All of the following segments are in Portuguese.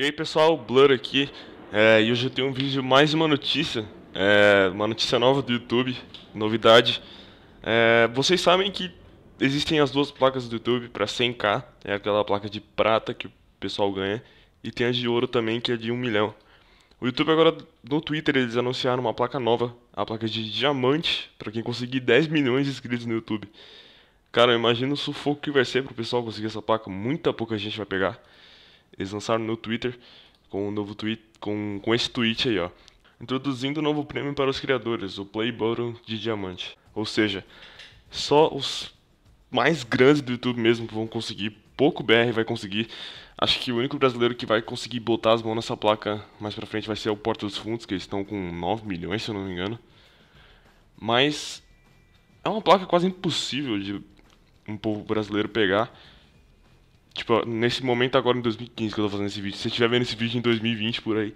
E aí pessoal, Blur aqui, é, e hoje eu tenho um vídeo mais uma notícia, é, uma notícia nova do YouTube, novidade. É, vocês sabem que existem as duas placas do YouTube para 100k, é aquela placa de prata que o pessoal ganha, e tem a de ouro também que é de 1 milhão. O YouTube agora, no Twitter, eles anunciaram uma placa nova, a placa de diamante, para quem conseguir 10 milhões de inscritos no YouTube. Cara, imagina o sufoco que vai ser pro pessoal conseguir essa placa, muita pouca gente vai pegar. Eles lançaram no Twitter com um novo tweet, com, com esse tweet aí, ó. Introduzindo um novo prêmio para os criadores, o Play Button de diamante. Ou seja, só os mais grandes do YouTube mesmo vão conseguir, pouco BR vai conseguir. Acho que o único brasileiro que vai conseguir botar as mãos nessa placa mais pra frente vai ser o Porta dos Fundos, que eles estão com 9 milhões, se eu não me engano. Mas é uma placa quase impossível de um povo brasileiro pegar. Tipo, nesse momento agora em 2015 que eu tô fazendo esse vídeo. Se você estiver vendo esse vídeo em 2020 por aí,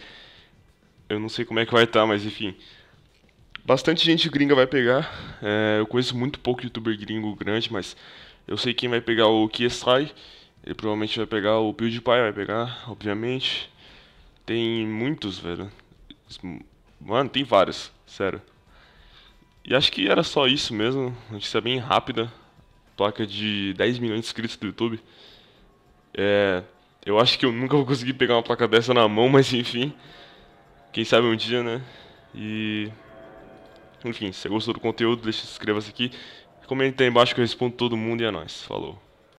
eu não sei como é que vai estar, tá, mas enfim. Bastante gente gringa vai pegar. É, eu conheço muito pouco youtuber gringo grande, mas eu sei quem vai pegar o Kiesai. Ele provavelmente vai pegar o PewDiePie, vai pegar, obviamente. Tem muitos, velho. Mano, tem vários, sério. E acho que era só isso mesmo. Notícia bem rápida. Placa de 10 milhões de inscritos do YouTube. É, eu acho que eu nunca vou conseguir pegar uma placa dessa na mão, mas enfim. Quem sabe um dia, né? E. Enfim, se você gostou do conteúdo, deixa se inscreva aqui. comenta aí embaixo que eu respondo todo mundo e é nóis. Falou.